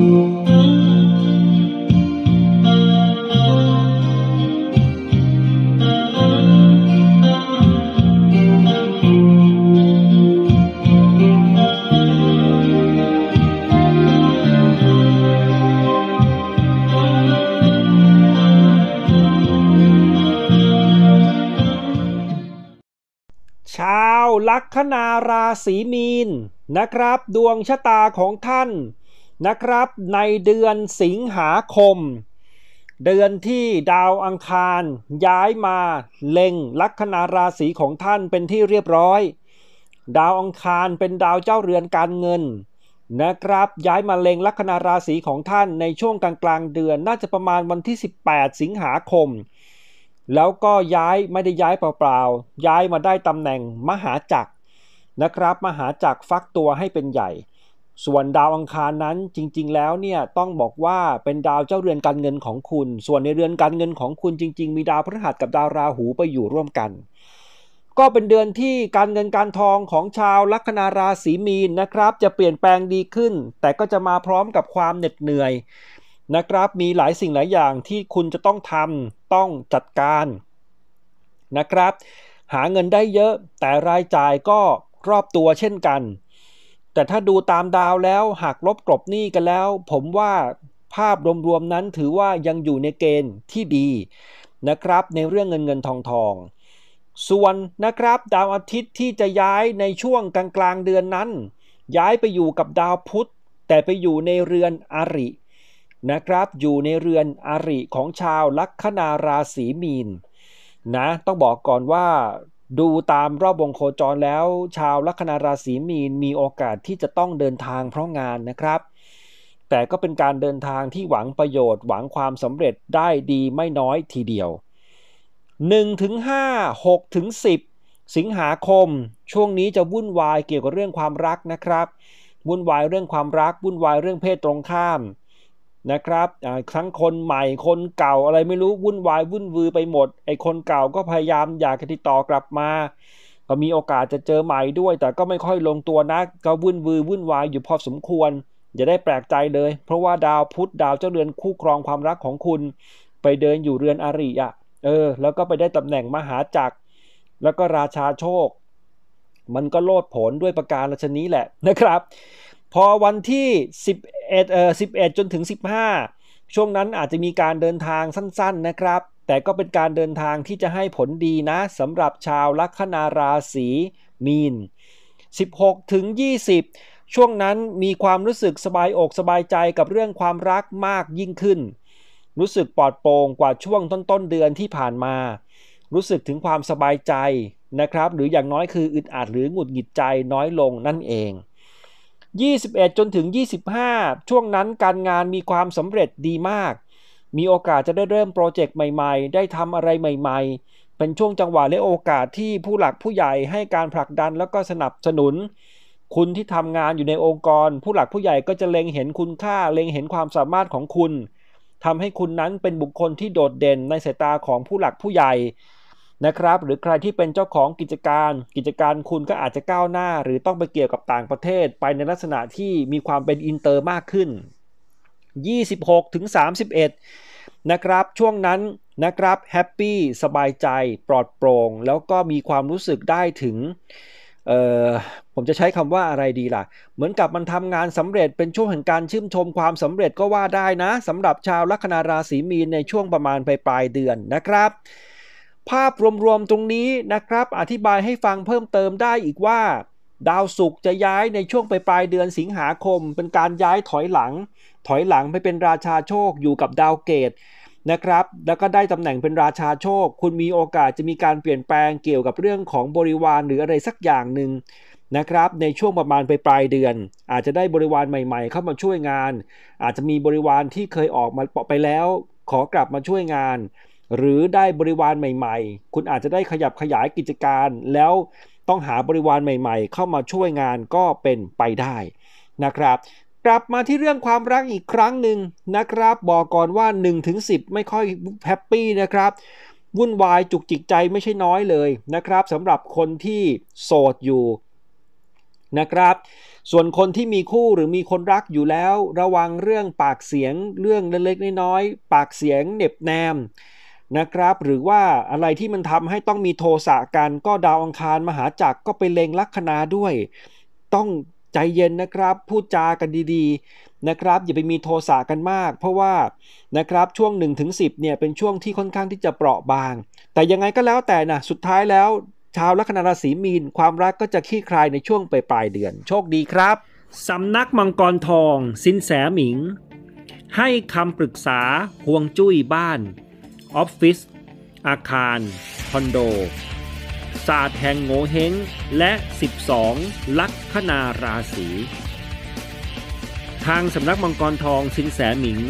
ชาวลัคนาราศีมีนนะครับดวงชะตาของท่านนะครับในเดือนสิงหาคม เดือนที่ดาวอังคาร ย้ายมาเล็งลัคนาราศีของท่านเป็นที่เรียบร้อย ดาวอังคารเป็นดาวเจ้าเรือนการเงินนะครับย้ายมาเล็งลัคนาราศีของท่านในช่วงกลางกลางเดือนน่าจะประมาณวันที่ 18 สิงหาคม แล้วก็ย้ายไม่ได้ย้ายเปล่าๆย้ายมาได้ตำแหน่งมหาจักรนะครับมหาจักรฟักตัวให้เป็นใหญ่ส่วนดาวอังคารนั้นจริง ๆ แล้วเนี่ยต้องบอกว่าเป็นดาวเจ้าเรือนการเงินของคุณ ส่วนในเรือนการเงินของคุณจริงๆ มีดาวพฤหัสกับดาวราหูไปอยู่ร่วมกัน ก็เป็นเดือนที่การเงินการทองของชาวลัคนาราศีมีนนะครับ จะเปลี่ยนแปลงดีขึ้น แต่ก็จะมาพร้อมกับความเหน็ดเหนื่อย นะครับ มีหลายสิ่งหลายอย่างที่คุณจะต้องทำต้องจัดการ นะครับ หาเงินได้เยอะแต่รายจ่ายก็รอบตัวเช่นกันแต่ถ้าดูตามดาวแล้วหากลบกลบหนี้กันแล้ว ผมว่าภาพรวมๆนั้นถือว่ายังอยู่ในเกณฑ์ที่ดีนะครับ ในเรื่องเงินเงินทองทองส่วนนะครับดาวอาทิตย์ที่จะย้ายในช่วงกลางกลางเดือนนั้น ย้ายไปอยู่กับดาวพุธ แต่ไปอยู่ในเรือนอริ นะครับอยู่ในเรือนอริของชาวลัคนาราศีมีนนะต้องบอกก่อนว่าดูตามรอบวงโคจรแล้วชาวลัคนาราศีมีนมีโอกาสที่จะต้องเดินทางเพราะงานนะครับ แต่ก็เป็นการเดินทางที่หวังประโยชน์หวังความสำเร็จได้ดีไม่น้อยทีเดียว1ถึงห6ถึง10 สิงหาคม ช่วงนี้จะวุ่นวายเกี่ยวกับเรื่องความรักนะครับ วุ่นวายเรื่องความรักวุ่นวายเรื่องเพศตรงข้ามนะครับทั้งคนใหม่คนเก่าอะไรไม่รู้วุ่นวายวุ่นวือไปหมด ไอ้คนเก่าก็พยายามอยากติดต่อกลับมา ก็มีโอกาสจะเจอใหม่ด้วย แต่ก็ไม่ค่อยลงตัวนะ ก็วุ่นวือวุ่นวายอยู่พอสมควรอย่าได้แปลกใจเลย เพราะว่าดาวพุธดาวเจ้าเรือนคู่ครองความรักของคุณ ไปเดินอยู่เรือนอริอ่ะเออแล้วก็ไปได้ตำแหน่งมหาจักรแล้วก็ราชาโชค มันก็โลดผลด้วยประการชนี้แหละนะครับพอวันที่ 11เอ่อ11จนถึง15ช่วงนั้นอาจจะมีการเดินทางสั้นๆนะครับ แต่ก็เป็นการเดินทางที่จะให้ผลดีนะสำหรับชาวลัคนาราศีมีน16ถึง20 ช่วงนั้นมีความรู้สึกสบายอกสบายใจกับเรื่องความรักมากยิ่งขึ้น รู้สึกปลอดโปร่งกว่าช่วงต้นต้นเดือนที่ผ่านมา รู้สึกถึงความสบายใจนะครับหรืออย่างน้อยคืออึดอัดหรือหงุดหงิดใจน้อยลงนั่นเอง21จนถึง25ช่วงนั้นการงานมีความสำเร็จดีมาก มีโอกาสจะได้เริ่มโปรเจกต์ใหม่ ๆ ได้ทำอะไรใหม่ๆ เป็นช่วงจังหวะและโอกาสที่ผู้หลักผู้ใหญ่ให้การผลักดันแล้วก็สนับสนุน คุณที่ทำงานอยู่ในองค์กร ผู้หลักผู้ใหญ่ก็จะเล็งเห็นคุณค่าเล็งเห็นความสามารถของคุณทำให้คุณนั้นเป็นบุคคลที่โดดเด่นในสายตาของผู้หลักผู้ใหญ่นะครับหรือใครที่เป็นเจ้าของกิจการ กิจการคุณก็อาจจะก้าวหน้า หรือต้องไปเกี่ยวกับต่างประเทศไปในลักษณะที่มีความเป็นอินเตอร์มากขึ้น 26-31ถึง31นะครับช่วงนั้นนะครับแฮปปี้สบายใจปลอดโปร่งแล้วก็มีความรู้สึกได้ถึง ผมจะใช้คำว่าอะไรดีล่ะ เหมือนกับมันทำงานสำเร็จเป็นช่วงแห่งการชื่นชมความสำเร็จก็ว่าได้นะสำหรับชาวลัคนาราศีมีนในช่วงประมาณปลายปลายเดือนนะครับภาพรวมๆตรงนี้นะครับอธิบายให้ฟังเพิ่มเติมได้อีกว่า ดาวศุกร์จะย้ายในช่วงไปปลายเดือนสิงหาคม เป็นการย้ายถอยหลัง ถอยหลังไปเป็นราชาโชคอยู่กับดาวเกตนะครับ แล้วก็ได้ตำแหน่งเป็นราชาโชค คุณมีโอกาสจะมีการเปลี่ยนแปลงเกี่ยวกับเรื่องของบริวารหรืออะไรสักอย่างหนึ่งนะครับ ในช่วงประมาณไปปลายเดือนอาจจะได้บริวารใหม่ๆ เข้ามาช่วยงาน อาจจะมีบริวารที่เคยออกมาไปแล้ว ขอกลับมาช่วยงานหรือได้บริวารใหม่ๆ คุณอาจจะได้ขยับขยายกิจการ แล้วต้องหาบริวารใหม่ๆ เข้ามาช่วยงานก็เป็นไปได้นะครับ กลับมาที่เรื่องความรักอีกครั้งหนึ่งนะครับบอกก่อนว่า 1-10 ไม่ค่อยแฮปปี้นะครับวุ่นวายจุกจิก ใจไม่ใช่น้อยเลยนะครับสำหรับคนที่โสดอยู่นะครับ ส่วนคนที่มีคู่หรือมีคนรักอยู่แล้ว ระวังเรื่องปากเสียงเรื่องเล็กๆน้อยๆปากเสียงเน็บแนมนะครับหรือว่าอะไรที่มันทำให้ต้องมีโทสะกันก็ดาวอังคารมหาจักรก็ไปเลงลัคนาด้วย ต้องใจเย็นนะครับ พูดจากันดีๆนะครับอย่าไปมีโทสะกันมาก เพราะว่านะครับช่วง 1-10เนี่ยเป็นช่วงที่ค่อนข้างที่จะเปราะบาง แต่ยังไงก็แล้วแต่นะสุดท้ายแล้ว ชาวลัคนาราศีมีน ความรักก็จะคลี่คลายในช่วงปลายเดือน โชคดีครับสำนักมังกรทองสินแสหมิง ให้คำปรึกษาห่วงจุ้ยบ้านออฟฟิศอาคาร คอนโดศาสตร์แห่งโงเฮง และ 12 ลัคนาราศี ทางสำนักมังกรทองสินแสหมิง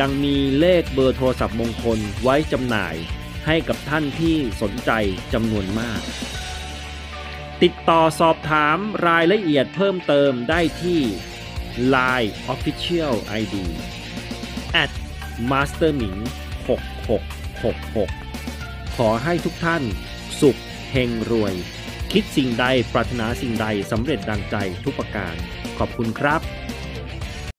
ยังมีเลขเบอร์โทรศัพท์มงคลไว้จำหน่ายให้กับท่านที่สนใจจำนวนมาก ติดต่อสอบถามรายละเอียดเพิ่มเติมได้ที่ Line Official ID at masterming 66 6 6 6 ขอให้ทุกท่าน สุขเฮงรวย คิดสิ่งใด ปรารถนาสิ่งใดสำเร็จดังใจทุกประการ ขอบคุณครับ